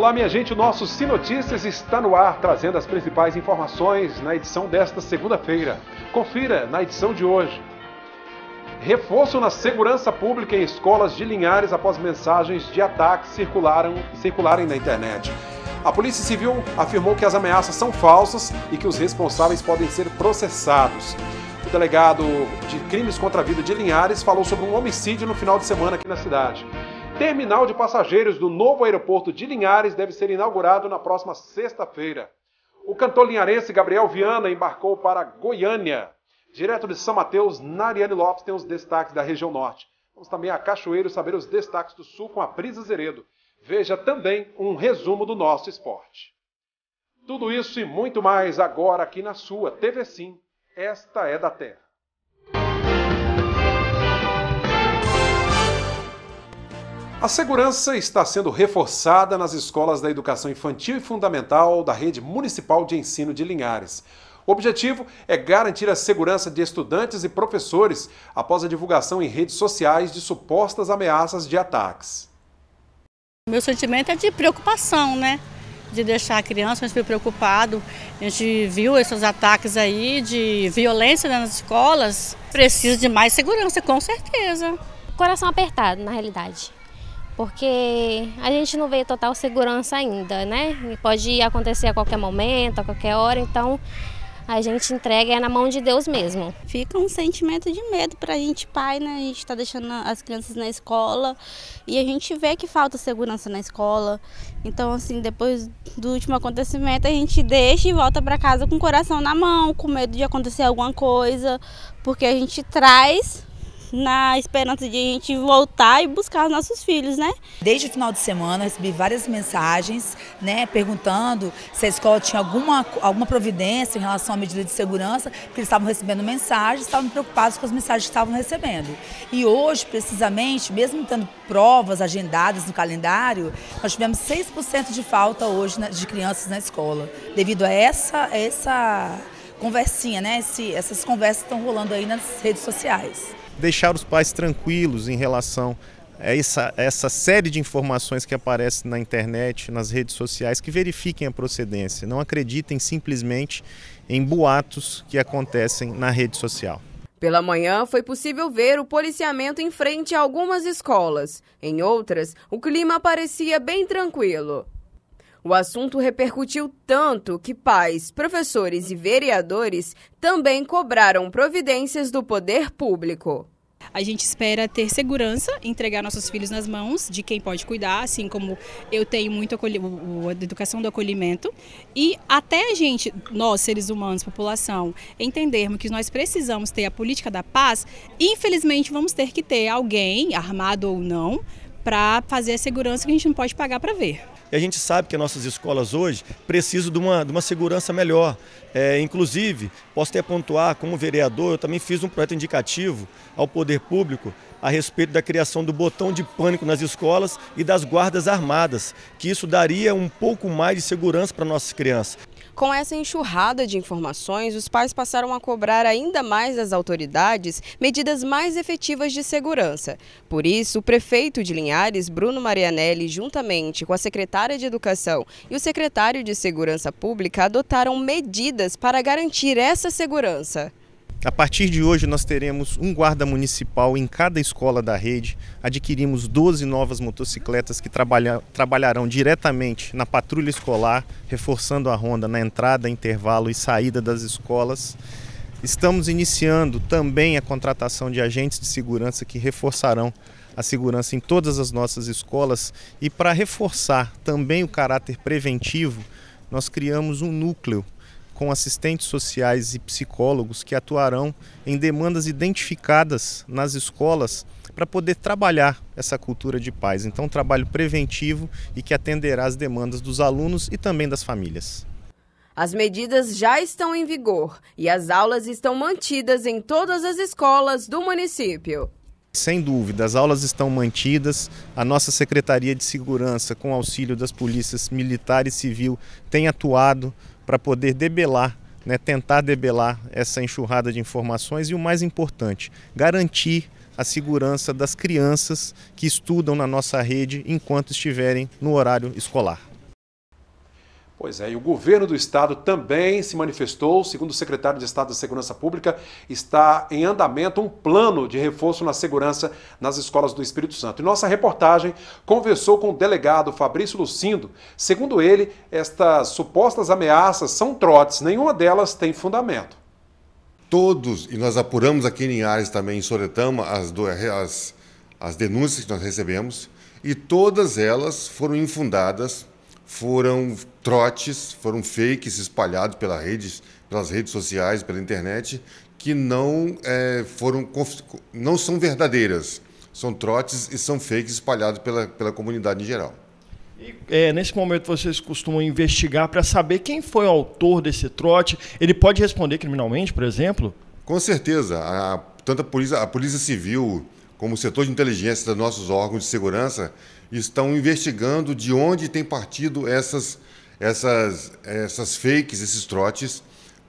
Olá, minha gente, o nosso Sinotícias está no ar, trazendo as principais informações na edição desta segunda-feira. Confira na edição de hoje. Reforço na segurança pública em escolas de Linhares após mensagens de ataques circularam, circularem na internet. A Polícia Civil afirmou que as ameaças são falsas e que os responsáveis podem ser processados. O delegado de Crimes contra a Vida de Linhares falou sobre um homicídio no final de semana aqui na cidade terminal de passageiros do novo aeroporto de Linhares deve ser inaugurado na próxima sexta-feira. O cantor linharense Gabriel Viana embarcou para Goiânia. Direto de São Mateus, Nariane Lopes tem os destaques da região norte. Vamos também a Cachoeiro saber os destaques do sul com a Prisa Zeredo. Veja também um resumo do nosso esporte. Tudo isso e muito mais agora aqui na sua TV Sim. Esta é da Terra. A segurança está sendo reforçada nas escolas da educação infantil e fundamental da rede municipal de ensino de Linhares. O objetivo é garantir a segurança de estudantes e professores após a divulgação em redes sociais de supostas ameaças de ataques. Meu sentimento é de preocupação, né? De deixar a criança, a gente preocupado. A gente viu esses ataques aí de violência nas escolas. Precisa de mais segurança, com certeza. Coração apertado, na realidade porque a gente não vê total segurança ainda, né? E pode acontecer a qualquer momento, a qualquer hora, então a gente entrega é na mão de Deus mesmo. Fica um sentimento de medo para a gente, pai, né? A gente está deixando as crianças na escola e a gente vê que falta segurança na escola. Então, assim, depois do último acontecimento, a gente deixa e volta para casa com o coração na mão, com medo de acontecer alguma coisa, porque a gente traz na esperança de a gente voltar e buscar os nossos filhos, né? Desde o final de semana recebi várias mensagens, né, perguntando se a escola tinha alguma, alguma providência em relação à medida de segurança, porque eles estavam recebendo mensagens, estavam preocupados com as mensagens que estavam recebendo. E hoje, precisamente, mesmo tendo provas agendadas no calendário, nós tivemos 6% de falta hoje de crianças na escola, devido a essa, essa conversinha, né? Esse, essas conversas estão rolando aí nas redes sociais deixar os pais tranquilos em relação a essa, essa série de informações que aparece na internet, nas redes sociais, que verifiquem a procedência. Não acreditem simplesmente em boatos que acontecem na rede social. Pela manhã, foi possível ver o policiamento em frente a algumas escolas. Em outras, o clima parecia bem tranquilo. O assunto repercutiu tanto que pais, professores e vereadores também cobraram providências do poder público. A gente espera ter segurança, entregar nossos filhos nas mãos de quem pode cuidar, assim como eu tenho muito a educação do acolhimento. E até a gente, nós, seres humanos, população, entendermos que nós precisamos ter a política da paz, infelizmente vamos ter que ter alguém, armado ou não, para fazer a segurança que a gente não pode pagar para ver. E a gente sabe que as nossas escolas hoje precisam de uma, de uma segurança melhor. É, inclusive, posso até pontuar, como vereador, eu também fiz um projeto indicativo ao poder público a respeito da criação do botão de pânico nas escolas e das guardas armadas, que isso daria um pouco mais de segurança para nossas crianças. Com essa enxurrada de informações, os pais passaram a cobrar ainda mais das autoridades medidas mais efetivas de segurança. Por isso, o prefeito de Linhares, Bruno Marianelli, juntamente com a secretária de Educação e o secretário de Segurança Pública, adotaram medidas para garantir essa segurança. A partir de hoje, nós teremos um guarda municipal em cada escola da rede. Adquirimos 12 novas motocicletas que trabalha, trabalharão diretamente na patrulha escolar, reforçando a ronda na entrada, intervalo e saída das escolas. Estamos iniciando também a contratação de agentes de segurança que reforçarão a segurança em todas as nossas escolas. E para reforçar também o caráter preventivo, nós criamos um núcleo com assistentes sociais e psicólogos que atuarão em demandas identificadas nas escolas para poder trabalhar essa cultura de paz. Então, um trabalho preventivo e que atenderá às demandas dos alunos e também das famílias. As medidas já estão em vigor e as aulas estão mantidas em todas as escolas do município. Sem dúvida, as aulas estão mantidas, a nossa Secretaria de Segurança, com auxílio das polícias militar e civil, tem atuado para poder debelar, né, tentar debelar essa enxurrada de informações e o mais importante, garantir a segurança das crianças que estudam na nossa rede enquanto estiverem no horário escolar. Pois é, e o governo do estado também se manifestou, segundo o secretário de Estado da Segurança Pública, está em andamento um plano de reforço na segurança nas escolas do Espírito Santo. E nossa reportagem conversou com o delegado Fabrício Lucindo. Segundo ele, estas supostas ameaças são trotes, nenhuma delas tem fundamento. Todos, e nós apuramos aqui em Linhares também, em Soretama, as, do, as, as denúncias que nós recebemos, e todas elas foram infundadas foram trotes, foram fakes espalhados pelas redes, pelas redes sociais, pela internet, que não é, foram não são verdadeiras, são trotes e são fakes espalhados pela, pela comunidade em geral. E, é, nesse momento vocês costumam investigar para saber quem foi o autor desse trote? Ele pode responder criminalmente, por exemplo? Com certeza. A, tanto a polícia, a polícia Civil como o setor de inteligência dos nossos órgãos de segurança estão investigando de onde tem partido essas, essas, essas fakes, esses trotes,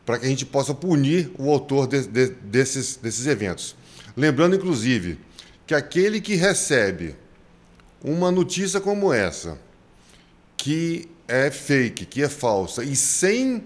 para que a gente possa punir o autor de, de, desses, desses eventos. Lembrando, inclusive, que aquele que recebe uma notícia como essa, que é fake, que é falsa, e sem,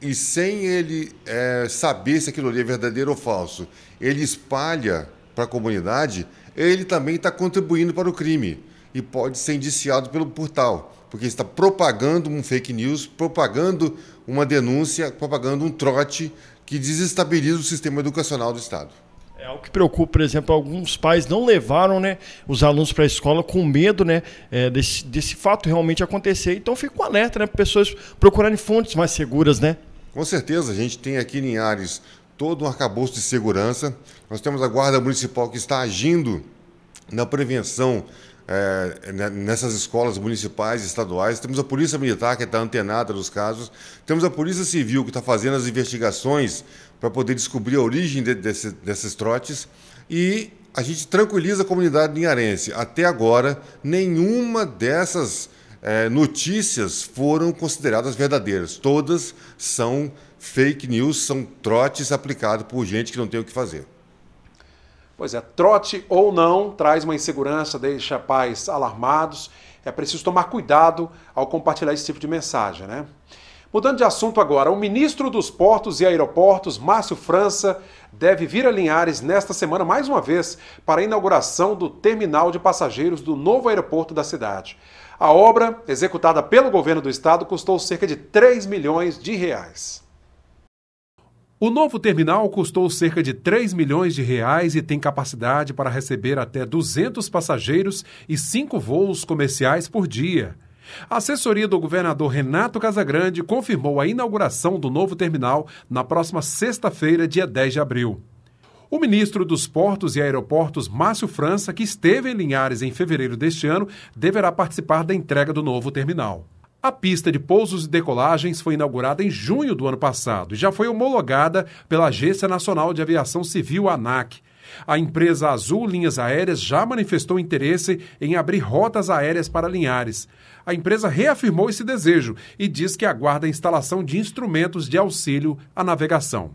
e sem ele é, saber se aquilo ali é verdadeiro ou falso, ele espalha para a comunidade, ele também está contribuindo para o crime e pode ser indiciado pelo portal, porque está propagando um fake news, propagando uma denúncia, propagando um trote que desestabiliza o sistema educacional do Estado. É algo que preocupa, por exemplo, alguns pais não levaram né, os alunos para a escola com medo né, é, desse, desse fato realmente acontecer. Então fica um alerta né, para pessoas procurarem fontes mais seguras, né? Com certeza, a gente tem aqui em Ares todo um arcabouço de segurança. Nós temos a Guarda Municipal que está agindo na prevenção é, nessas escolas municipais e estaduais. Temos a Polícia Militar, que está antenada nos casos. Temos a Polícia Civil, que está fazendo as investigações para poder descobrir a origem de, desse, desses trotes. E a gente tranquiliza a comunidade linharense. Até agora, nenhuma dessas é, notícias foram consideradas verdadeiras. Todas são fake news, são trotes aplicados por gente que não tem o que fazer. Pois é, trote ou não traz uma insegurança, deixa pais alarmados. É preciso tomar cuidado ao compartilhar esse tipo de mensagem, né? Mudando de assunto agora, o ministro dos Portos e Aeroportos, Márcio França, deve vir a Linhares nesta semana mais uma vez para a inauguração do terminal de passageiros do novo aeroporto da cidade. A obra, executada pelo governo do estado, custou cerca de 3 milhões de reais. O novo terminal custou cerca de 3 milhões de reais e tem capacidade para receber até 200 passageiros e cinco voos comerciais por dia. A assessoria do governador Renato Casagrande confirmou a inauguração do novo terminal na próxima sexta-feira, dia 10 de abril. O ministro dos Portos e Aeroportos, Márcio França, que esteve em Linhares em fevereiro deste ano, deverá participar da entrega do novo terminal. A pista de pousos e decolagens foi inaugurada em junho do ano passado e já foi homologada pela Agência Nacional de Aviação Civil, ANAC. A empresa Azul Linhas Aéreas já manifestou interesse em abrir rotas aéreas para Linhares. A empresa reafirmou esse desejo e diz que aguarda a instalação de instrumentos de auxílio à navegação.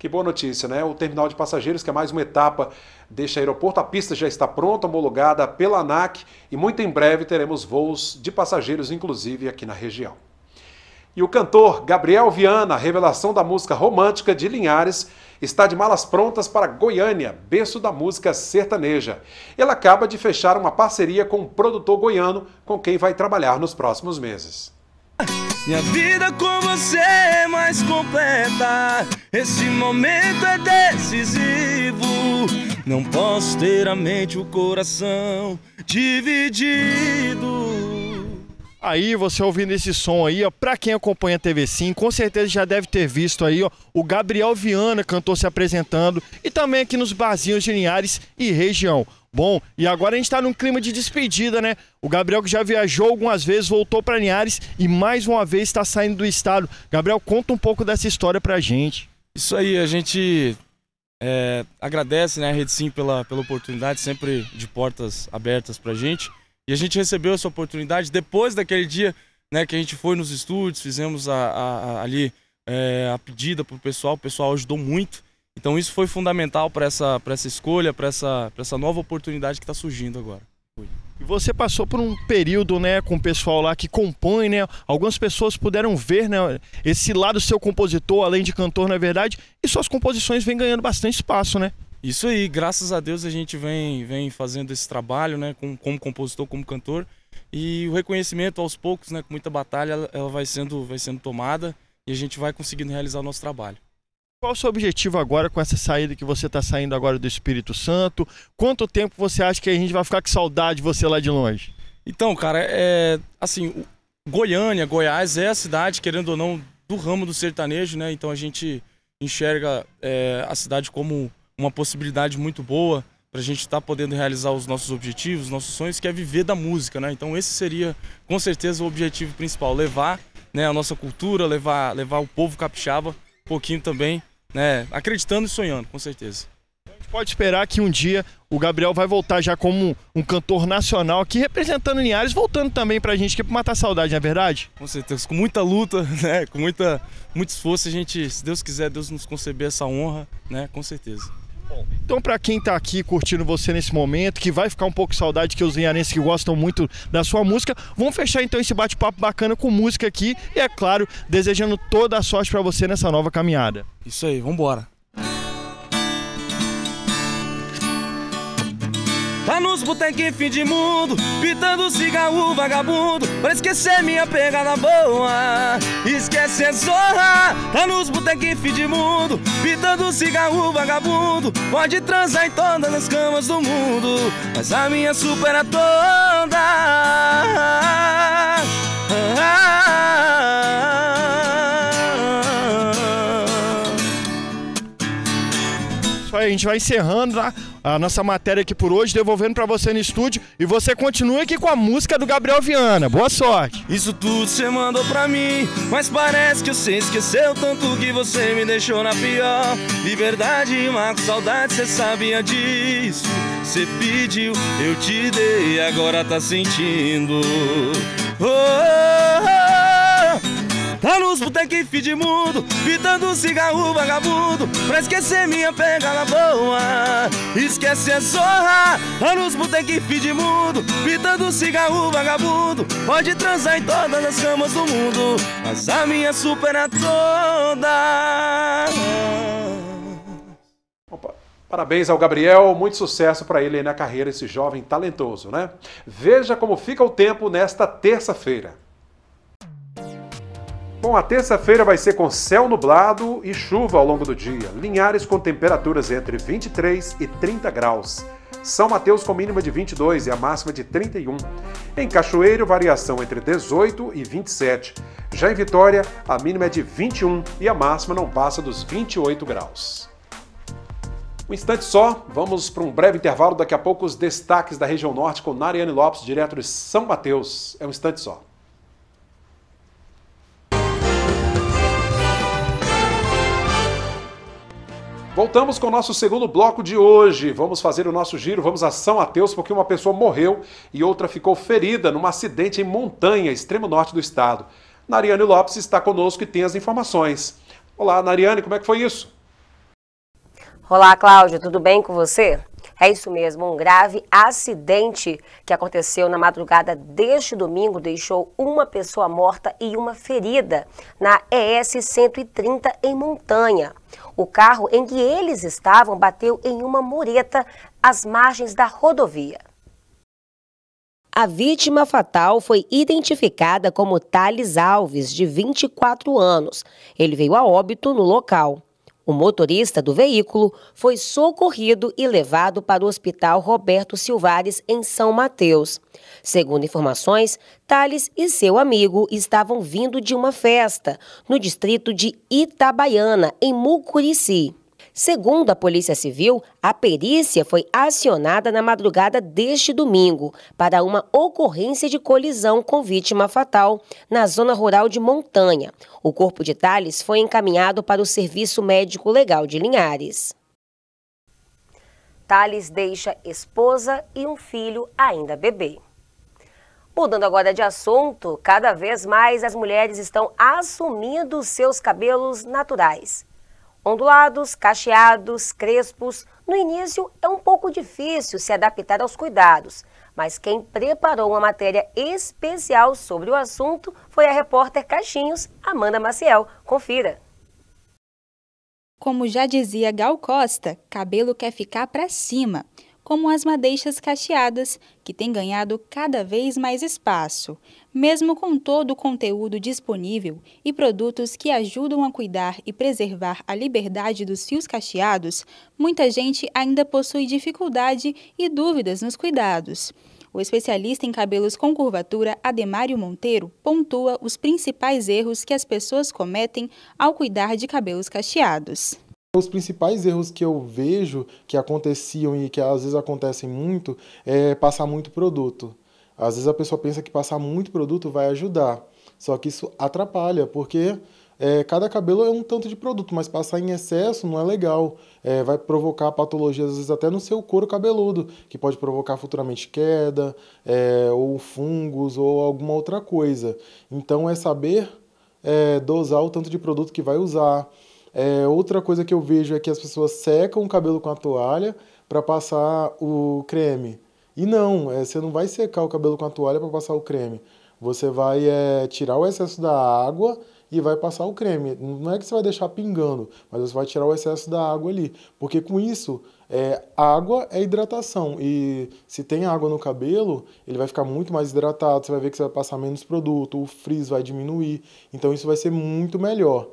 Que boa notícia, né? O terminal de passageiros, que é mais uma etapa deste aeroporto, a pista já está pronta, homologada pela ANAC e muito em breve teremos voos de passageiros, inclusive aqui na região. E o cantor Gabriel Viana, revelação da música romântica de Linhares, está de malas prontas para Goiânia, berço da música sertaneja. Ele acaba de fechar uma parceria com um produtor goiano com quem vai trabalhar nos próximos meses. Minha vida com você é mais completa. Esse momento é decisivo. Não posso ter a mente e o coração dividido. Aí, você ouvindo esse som aí, ó, pra quem acompanha a TV Sim, com certeza já deve ter visto aí, ó, o Gabriel Viana cantor se apresentando e também aqui nos barzinhos de Linhares e região bom. E agora a gente está num clima de despedida, né? O Gabriel que já viajou algumas vezes, voltou para Linhares e mais uma vez está saindo do estado. Gabriel, conta um pouco dessa história para a gente. Isso aí, a gente é, agradece né, a Rede Sim pela, pela oportunidade, sempre de portas abertas para a gente. E a gente recebeu essa oportunidade depois daquele dia né, que a gente foi nos estúdios, fizemos a, a, a, ali é, a pedida para o pessoal, o pessoal ajudou muito. Então isso foi fundamental para essa, essa escolha, para essa, essa nova oportunidade que está surgindo agora. E você passou por um período, né, com o pessoal lá que compõe, né? Algumas pessoas puderam ver, né, esse lado seu compositor, além de cantor, na é verdade, e suas composições vêm ganhando bastante espaço, né? Isso aí, graças a Deus a gente vem, vem fazendo esse trabalho, né, como, como compositor, como cantor, e o reconhecimento aos poucos, né, com muita batalha, ela vai sendo, vai sendo tomada e a gente vai conseguindo realizar o nosso trabalho. Qual o seu objetivo agora com essa saída que você está saindo agora do Espírito Santo? Quanto tempo você acha que a gente vai ficar com saudade de você lá de longe? Então, cara, é assim, Goiânia, Goiás é a cidade, querendo ou não, do ramo do sertanejo, né? Então a gente enxerga é, a cidade como uma possibilidade muito boa para a gente estar tá podendo realizar os nossos objetivos, nossos sonhos, que é viver da música, né? Então esse seria com certeza o objetivo principal, levar né, a nossa cultura, levar, levar o povo capixaba um pouquinho também né, acreditando e sonhando, com certeza. A gente pode esperar que um dia o Gabriel vai voltar já como um cantor nacional aqui, representando Linhares, voltando também pra gente, que para pra matar saudade, não é verdade? Com certeza, com muita luta, né, com muita, muito esforço, a gente, se Deus quiser, Deus nos conceder essa honra, né, com certeza. Então, para quem está aqui curtindo você nesse momento, que vai ficar um pouco saudade, que os linharenses que gostam muito da sua música, vamos fechar então esse bate-papo bacana com música aqui e, é claro, desejando toda a sorte para você nessa nova caminhada. Isso aí, vamos embora. Lá nos botecos fim de mundo Pitando cigarro vagabundo Pra esquecer minha pegada boa Esquece a zorra Lá nos botecos fim de mundo Pitando cigarro vagabundo Pode transar em todas as camas do mundo Mas a minha supera é toda a gente vai encerrando, tá? a nossa matéria aqui por hoje, devolvendo para você no estúdio. E você continua aqui com a música do Gabriel Viana. Boa sorte. Isso tudo você mandou pra mim, mas parece que você esqueceu tanto que você me deixou na pior. Liberdade, Marco, saudade, você sabia disso. Você pediu, eu te dei, agora tá sentindo. Oh, oh, oh. Lá nos e fim de mundo Fitando cigarro vagabundo Pra esquecer minha pega na boa Esquece a zorra Lá nos e fim de mundo Fitando cigarro vagabundo Pode transar em todas as camas do mundo Mas a minha supera é toda Parabéns ao Gabriel, muito sucesso para ele aí na carreira, esse jovem talentoso, né? Veja como fica o tempo nesta terça-feira. Bom, então, a terça-feira vai ser com céu nublado e chuva ao longo do dia. Linhares com temperaturas entre 23 e 30 graus. São Mateus com mínima de 22 e a máxima de 31. Em Cachoeiro, variação entre 18 e 27. Já em Vitória, a mínima é de 21 e a máxima não passa dos 28 graus. Um instante só, vamos para um breve intervalo. Daqui a pouco, os destaques da região norte com Nariane Lopes, direto de São Mateus. É um instante só. Voltamos com o nosso segundo bloco de hoje. Vamos fazer o nosso giro, vamos a São Mateus, porque uma pessoa morreu e outra ficou ferida num acidente em Montanha, extremo norte do estado. Nariane Lopes está conosco e tem as informações. Olá, Nariane, como é que foi isso? Olá, Cláudio, tudo bem com você? É isso mesmo, um grave acidente que aconteceu na madrugada deste domingo deixou uma pessoa morta e uma ferida na ES 130 em Montanha. O carro em que eles estavam bateu em uma mureta às margens da rodovia. A vítima fatal foi identificada como Thales Alves, de 24 anos. Ele veio a óbito no local. O motorista do veículo foi socorrido e levado para o Hospital Roberto Silvares, em São Mateus. Segundo informações, Thales e seu amigo estavam vindo de uma festa no distrito de Itabaiana, em Mucurici. Segundo a Polícia Civil, a perícia foi acionada na madrugada deste domingo para uma ocorrência de colisão com vítima fatal na zona rural de Montanha. O corpo de Tales foi encaminhado para o Serviço Médico Legal de Linhares. Tales deixa esposa e um filho ainda bebê. Mudando agora de assunto, cada vez mais as mulheres estão assumindo seus cabelos naturais. Ondulados, cacheados, crespos, no início é um pouco difícil se adaptar aos cuidados, mas quem preparou uma matéria especial sobre o assunto foi a repórter Caixinhos, Amanda Maciel. Confira. Como já dizia Gal Costa, cabelo quer ficar para cima como as madeixas cacheadas, que têm ganhado cada vez mais espaço, mesmo com todo o conteúdo disponível e produtos que ajudam a cuidar e preservar a liberdade dos fios cacheados, muita gente ainda possui dificuldade e dúvidas nos cuidados. O especialista em cabelos com curvatura, Ademário Monteiro, pontua os principais erros que as pessoas cometem ao cuidar de cabelos cacheados. Os principais erros que eu vejo que aconteciam e que às vezes acontecem muito é passar muito produto. Às vezes a pessoa pensa que passar muito produto vai ajudar, só que isso atrapalha, porque é, cada cabelo é um tanto de produto, mas passar em excesso não é legal. É, vai provocar patologias, às vezes, até no seu couro cabeludo, que pode provocar futuramente queda, é, ou fungos, ou alguma outra coisa. Então é saber é, dosar o tanto de produto que vai usar é, outra coisa que eu vejo é que as pessoas secam o cabelo com a toalha para passar o creme. E não, é, você não vai secar o cabelo com a toalha para passar o creme. Você vai é, tirar o excesso da água e vai passar o creme. Não é que você vai deixar pingando, mas você vai tirar o excesso da água ali. Porque com isso, é, água é hidratação. E se tem água no cabelo, ele vai ficar muito mais hidratado. Você vai ver que você vai passar menos produto, o frizz vai diminuir. Então isso vai ser muito melhor.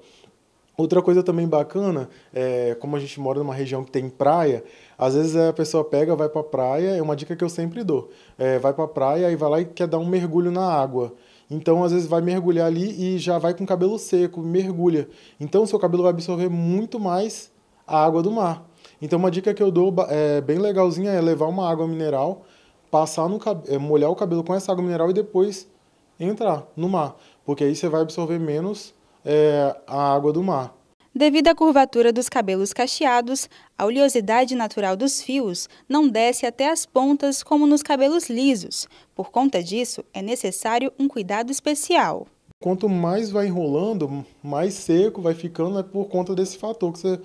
Outra coisa também bacana, é, como a gente mora numa região que tem praia, às vezes a pessoa pega, vai para a praia, é uma dica que eu sempre dou, é, vai para a praia e vai lá e quer dar um mergulho na água. Então, às vezes, vai mergulhar ali e já vai com o cabelo seco, mergulha. Então, seu cabelo vai absorver muito mais a água do mar. Então, uma dica que eu dou é, bem legalzinha é levar uma água mineral, passar no é, molhar o cabelo com essa água mineral e depois entrar no mar, porque aí você vai absorver menos é, a água do mar. Devido à curvatura dos cabelos cacheados, a oleosidade natural dos fios não desce até as pontas como nos cabelos lisos. Por conta disso, é necessário um cuidado especial. Quanto mais vai enrolando, mais seco vai ficando, é por conta desse fator que você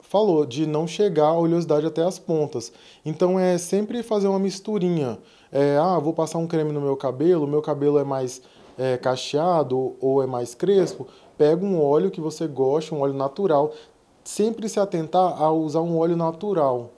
falou, de não chegar a oleosidade até as pontas. Então é sempre fazer uma misturinha. É, ah, vou passar um creme no meu cabelo, meu cabelo é mais é, cacheado ou é mais crespo, pega um óleo que você gosta, um óleo natural. Sempre se atentar a usar um óleo natural.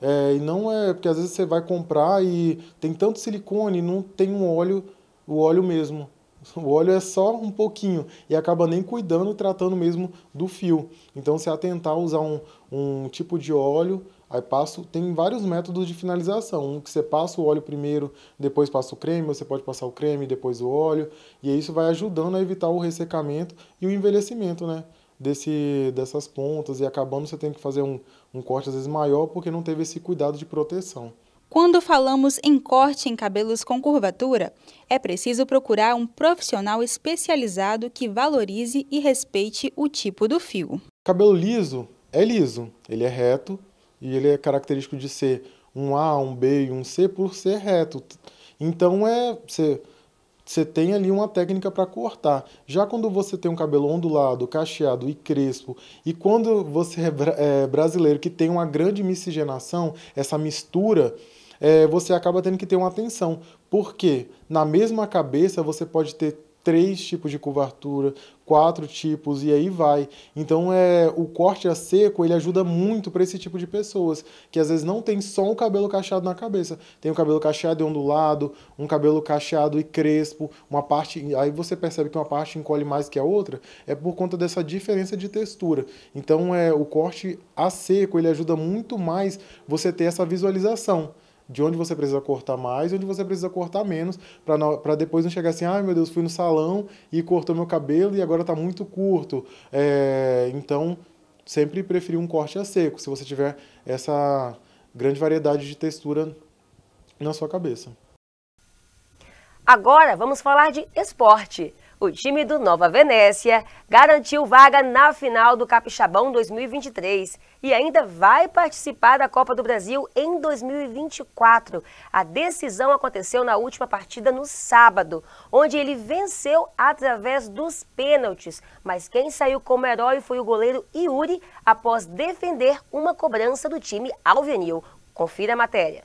É, e não é porque às vezes você vai comprar e tem tanto silicone e não tem um óleo, o óleo mesmo. O óleo é só um pouquinho e acaba nem cuidando, tratando mesmo do fio. Então se atentar a usar um, um tipo de óleo Aí passo, tem vários métodos de finalização, um que você passa o óleo primeiro, depois passa o creme, você pode passar o creme, depois o óleo, e isso vai ajudando a evitar o ressecamento e o envelhecimento, né? Desse, dessas pontas e acabando você tem que fazer um, um corte às vezes maior porque não teve esse cuidado de proteção. Quando falamos em corte em cabelos com curvatura, é preciso procurar um profissional especializado que valorize e respeite o tipo do fio. Cabelo liso é liso, ele é reto, e ele é característico de ser um A, um B e um C por ser reto. Então é você você tem ali uma técnica para cortar. Já quando você tem um cabelo ondulado, cacheado e crespo, e quando você é, é, brasileiro que tem uma grande miscigenação, essa mistura, é, você acaba tendo que ter uma atenção, porque na mesma cabeça você pode ter três tipos de curvatura, quatro tipos e aí vai. Então é o corte a seco ele ajuda muito para esse tipo de pessoas que às vezes não tem só um cabelo cacheado na cabeça, tem o cabelo cacheado e ondulado, um cabelo cacheado e crespo, uma parte aí você percebe que uma parte encolhe mais que a outra é por conta dessa diferença de textura. Então é o corte a seco ele ajuda muito mais você ter essa visualização de onde você precisa cortar mais e onde você precisa cortar menos, para depois não chegar assim, ai ah, meu Deus, fui no salão e cortou meu cabelo e agora está muito curto. É, então, sempre preferir um corte a seco, se você tiver essa grande variedade de textura na sua cabeça. Agora vamos falar de esporte o time do Nova Venécia garantiu vaga na final do Capixabão 2023 e ainda vai participar da Copa do Brasil em 2024. A decisão aconteceu na última partida no sábado, onde ele venceu através dos pênaltis, mas quem saiu como herói foi o goleiro Yuri após defender uma cobrança do time alvenil. Confira a matéria.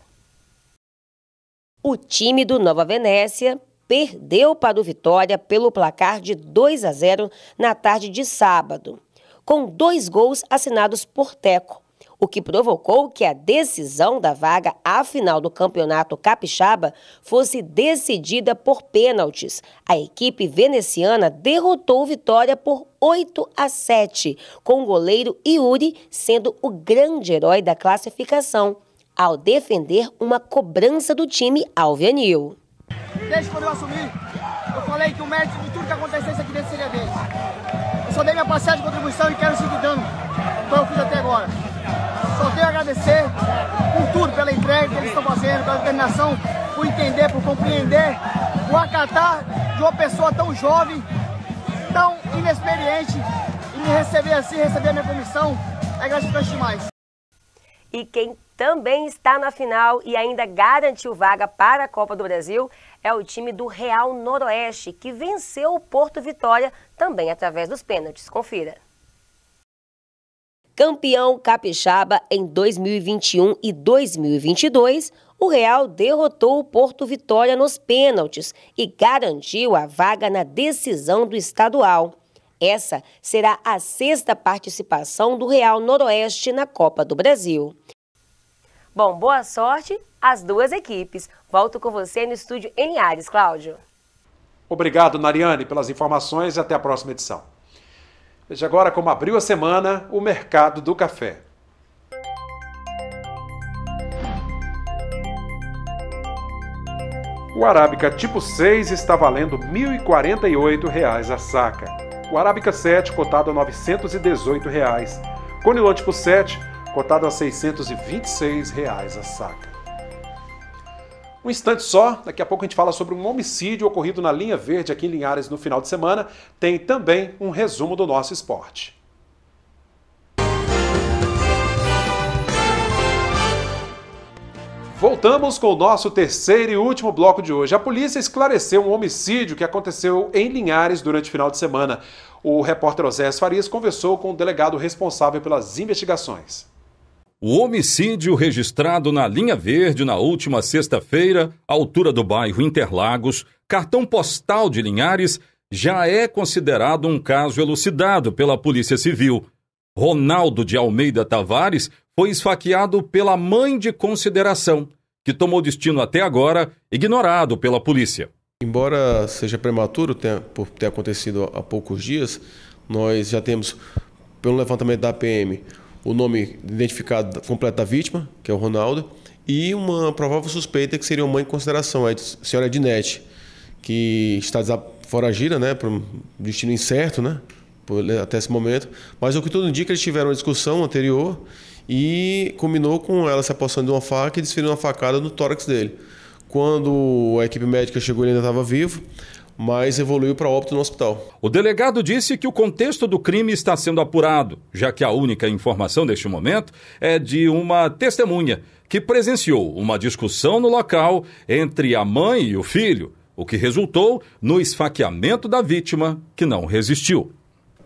O time do Nova Venécia perdeu para o Vitória pelo placar de 2 a 0 na tarde de sábado, com dois gols assinados por Teco, o que provocou que a decisão da vaga à final do Campeonato Capixaba fosse decidida por pênaltis. A equipe veneciana derrotou o Vitória por 8 a 7, com o goleiro Yuri sendo o grande herói da classificação. Ao defender uma cobrança do time alvianil. Desde quando eu assumi, eu falei que o mérito de tudo que acontecesse aqui dentro seria dele. Eu só dei minha parcela de contribuição e quero seguir dando, como então eu fiz até agora. Só tenho a agradecer por tudo, pela entrega que eles estão fazendo, pela determinação, por entender, por compreender, por acatar de uma pessoa tão jovem, tão inexperiente, e me receber assim, receber a minha comissão, é gratificante demais. E quem também está na final e ainda garantiu vaga para a Copa do Brasil é o time do Real Noroeste, que venceu o Porto Vitória também através dos pênaltis. Confira. Campeão capixaba em 2021 e 2022, o Real derrotou o Porto Vitória nos pênaltis e garantiu a vaga na decisão do estadual. Essa será a sexta participação do Real Noroeste na Copa do Brasil. Bom, boa sorte às duas equipes. Volto com você no estúdio em Ares, Cláudio. Obrigado, Nariane, pelas informações e até a próxima edição. Veja agora como abriu a semana o mercado do café. O Arábica tipo 6 está valendo R$ 1.048 a saca. O Arábica 7 cotado a R$ 918. Reais. Conilon tipo 7 cotado a R$ 626,00 reais a saca. Um instante só, daqui a pouco a gente fala sobre um homicídio ocorrido na linha verde aqui em Linhares no final de semana. Tem também um resumo do nosso esporte. Voltamos com o nosso terceiro e último bloco de hoje. A polícia esclareceu um homicídio que aconteceu em Linhares durante o final de semana. O repórter Osés Farias conversou com o delegado responsável pelas investigações. O homicídio registrado na linha verde na última sexta-feira, altura do bairro Interlagos, cartão postal de Linhares, já é considerado um caso elucidado pela Polícia Civil. Ronaldo de Almeida Tavares foi esfaqueado pela mãe de consideração, que tomou destino até agora ignorado pela polícia. Embora seja prematuro por ter acontecido há poucos dias, nós já temos, pelo levantamento da PM, o nome identificado completo da vítima, que é o Ronaldo, e uma provável suspeita que seria uma mãe em consideração, a é senhora Dinete, que está foragida, né, para um destino incerto, né, até esse momento. Mas o que tudo indica, é eles tiveram uma discussão anterior e combinou com ela se apossando de uma faca e desferiu uma facada no tórax dele. Quando a equipe médica chegou, ele ainda estava vivo mas evoluiu para óbito no hospital. O delegado disse que o contexto do crime está sendo apurado, já que a única informação neste momento é de uma testemunha que presenciou uma discussão no local entre a mãe e o filho, o que resultou no esfaqueamento da vítima, que não resistiu.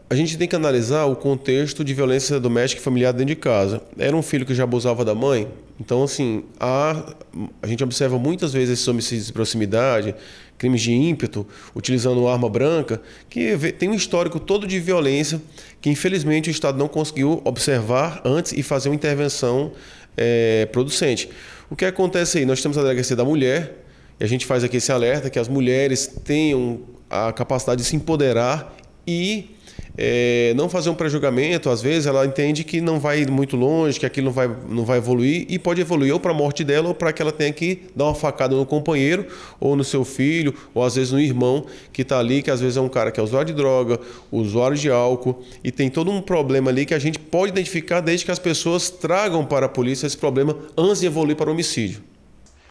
A gente tem que analisar o contexto de violência doméstica e familiar dentro de casa. Era um filho que já abusava da mãe? Então, assim, a, a gente observa muitas vezes esses homicídios de proximidade crimes de ímpeto, utilizando arma branca, que tem um histórico todo de violência que, infelizmente, o Estado não conseguiu observar antes e fazer uma intervenção é, producente. O que acontece aí? Nós temos a delegacia da mulher, e a gente faz aqui esse alerta que as mulheres tenham a capacidade de se empoderar e é, não fazer um pré-julgamento, às vezes ela entende que não vai muito longe, que aquilo não vai, não vai evoluir e pode evoluir ou para a morte dela ou para que ela tenha que dar uma facada no companheiro ou no seu filho ou às vezes no irmão que está ali, que às vezes é um cara que é usuário de droga, usuário de álcool e tem todo um problema ali que a gente pode identificar desde que as pessoas tragam para a polícia esse problema antes de evoluir para o homicídio.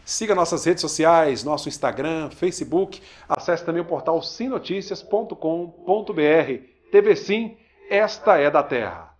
Siga nossas redes sociais, nosso Instagram, Facebook. Acesse também o portal sinoticias.com.br. TV Sim, esta é da terra.